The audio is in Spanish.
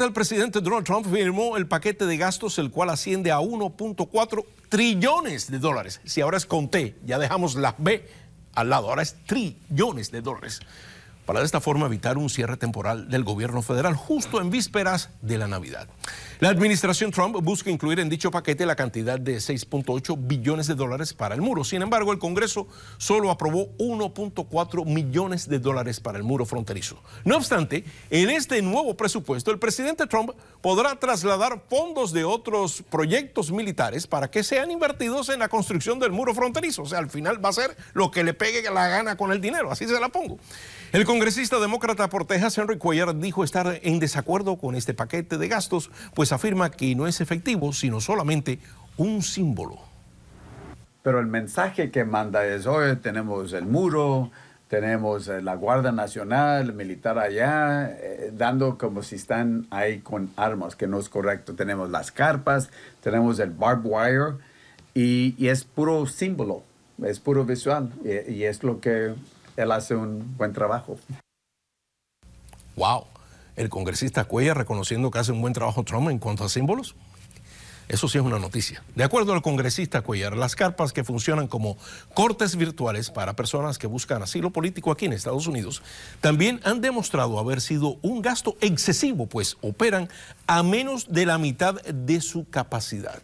El presidente Donald Trump firmó el paquete de gastos, el cual asciende a 1.4 trillones de dólares. Si ahora es con T, ya dejamos la B al lado, ahora es trillones de dólares para de esta forma evitar un cierre temporal del gobierno federal justo en vísperas de la Navidad. La administración Trump busca incluir en dicho paquete la cantidad de 6.8 billones de dólares para el muro. Sin embargo, el Congreso solo aprobó 1.4 millones de dólares para el muro fronterizo. No obstante, en este nuevo presupuesto, el presidente Trump podrá trasladar fondos de otros proyectos militares para que sean invertidos en la construcción del muro fronterizo. O sea, al final va a ser lo que le pegue la gana con el dinero. Así se la pongo. El congresista demócrata por Texas, Henry Cuellar, dijo estar en desacuerdo con este paquete de gastos, pues afirma que no es efectivo, sino solamente un símbolo. Pero el mensaje que manda es, hoy tenemos el muro, tenemos eh, la Guardia Nacional, militar allá, eh, dando como si están ahí con armas, que no es correcto. Tenemos las carpas, tenemos el barbed wire, y, es puro símbolo, es puro visual, y es lo que él hace un buen trabajo. Wow, el congresista Cuellar reconociendo que hace un buen trabajo Trump en cuanto a símbolos. Eso sí es una noticia. De acuerdo al congresista Cuellar, las carpas que funcionan como cortes virtuales para personas que buscan asilo político aquí en Estados Unidos también han demostrado haber sido un gasto excesivo, pues operan a menos de la mitad de su capacidad.